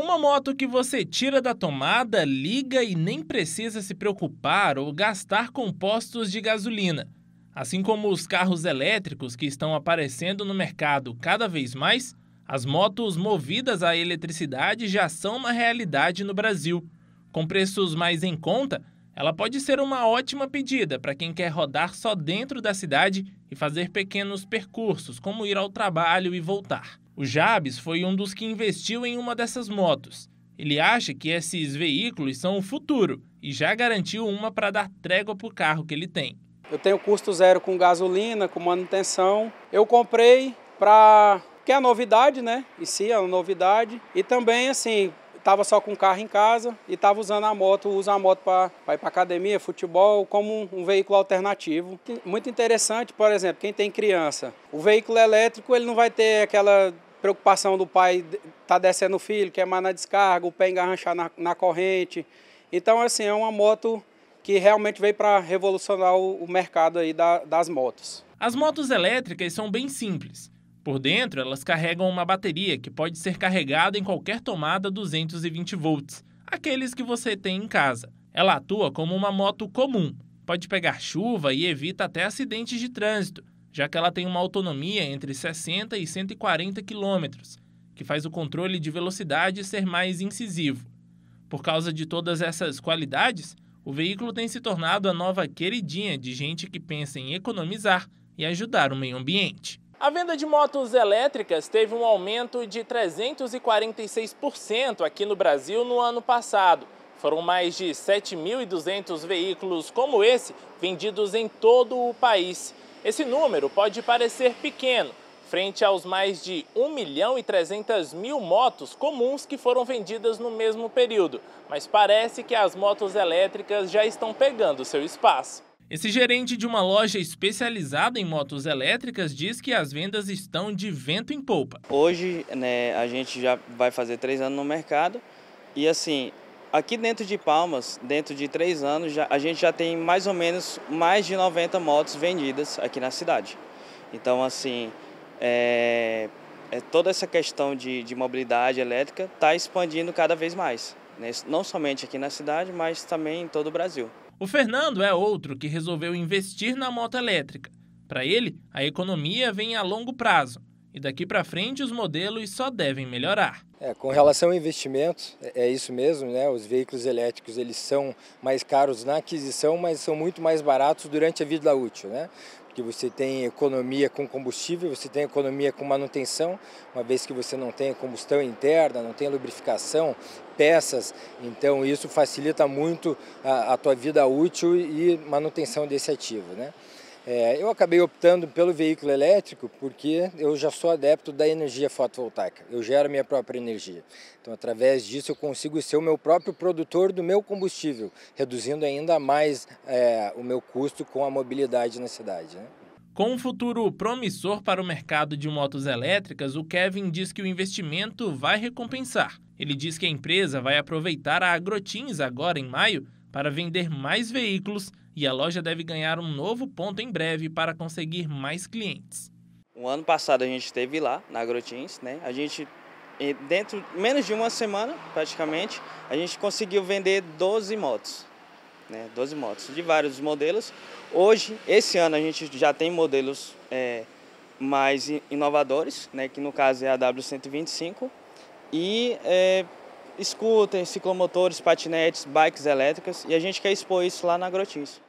Uma moto que você tira da tomada, liga e nem precisa se preocupar ou gastar compostos de gasolina. Assim como os carros elétricos que estão aparecendo no mercado cada vez mais, as motos movidas à eletricidade já são uma realidade no Brasil. Com preços mais em conta, ela pode ser uma ótima pedida para quem quer rodar só dentro da cidade e fazer pequenos percursos, como ir ao trabalho e voltar. O Jabes foi um dos que investiu em uma dessas motos. Ele acha que esses veículos são o futuro e já garantiu uma para dar trégua para o carro que ele tem. Eu tenho custo zero com gasolina, com manutenção. Eu comprei para que é a novidade, né? E sim, é uma novidade. E também assim, estava só com o carro em casa e estava usando a moto, usa a moto para ir para academia, futebol, como um, um, veículo alternativo. Muito interessante, por exemplo, quem tem criança. O veículo elétrico ele não vai ter aquela preocupação do pai tá descendo o filho, queimar na descarga, o pé engarranchar na, na corrente. Então, assim, é uma moto que realmente veio para revolucionar o, o, mercado aí da, das motos. As motos elétricas são bem simples. Por dentro, elas carregam uma bateria que pode ser carregada em qualquer tomada 220 volts, aqueles que você tem em casa. Ela atua como uma moto comum, pode pegar chuva e evita até acidentes de trânsito, já que ela tem uma autonomia entre 60 e 140 quilômetros, que faz o controle de velocidade ser mais incisivo. Por causa de todas essas qualidades, o veículo tem se tornado a nova queridinha de gente que pensa em economizar e ajudar o meio ambiente. A venda de motos elétricas teve um aumento de 346% aqui no Brasil no ano passado. Foram mais de 7.200 veículos como esse vendidos em todo o país. Esse número pode parecer pequeno, frente aos mais de 1 milhão e 300 mil motos comuns que foram vendidas no mesmo período, mas parece que as motos elétricas já estão pegando seu espaço. Esse gerente de uma loja especializada em motos elétricas diz que as vendas estão de vento em polpa. Hoje né, a gente já vai fazer três anos no mercado e assim Aqui dentro de Palmas, dentro de três anos, já, a gente já tem mais ou menos mais de 90 motos vendidas aqui na cidade. Então, assim, é, é toda essa questão de, de mobilidade elétrica está expandindo cada vez mais, né? não somente aqui na cidade, mas também em todo o Brasil. O Fernando é outro que resolveu investir na moto elétrica. Para ele, a economia vem a longo prazo. E daqui para frente os modelos só devem melhorar. É, com relação a investimentos, é, é isso mesmo, né? Os veículos elétricos eles são mais caros na aquisição, mas são muito mais baratos durante a vida útil, né? Porque você tem economia com combustível, você tem economia com manutenção, uma vez que você não tem combustão interna, não tem lubrificação, peças, então isso facilita muito a, a tua vida útil e manutenção desse ativo, né? É, eu acabei optando pelo veículo elétrico porque eu já sou adepto da energia fotovoltaica. Eu gero minha própria energia. Então, através disso, eu consigo ser o meu próprio produtor do meu combustível, reduzindo ainda mais é, o meu custo com a mobilidade na cidade. Né? Com um futuro promissor para o mercado de motos elétricas, o Kevin diz que o investimento vai recompensar. Ele diz que a empresa vai aproveitar a Agrotins agora em maio para vender mais veículos e a loja deve ganhar um novo ponto em breve para conseguir mais clientes. O ano passado a gente esteve lá na Grotins, né? A gente dentro menos de uma semana, praticamente, a gente conseguiu vender 12 motos, né? 12 motos de vários modelos. Hoje, esse ano a gente já tem modelos é, mais inovadores, né? Que no caso é a W125 e é, scooters, ciclomotores, patinetes, bikes elétricas e a gente quer expor isso lá na Grotins.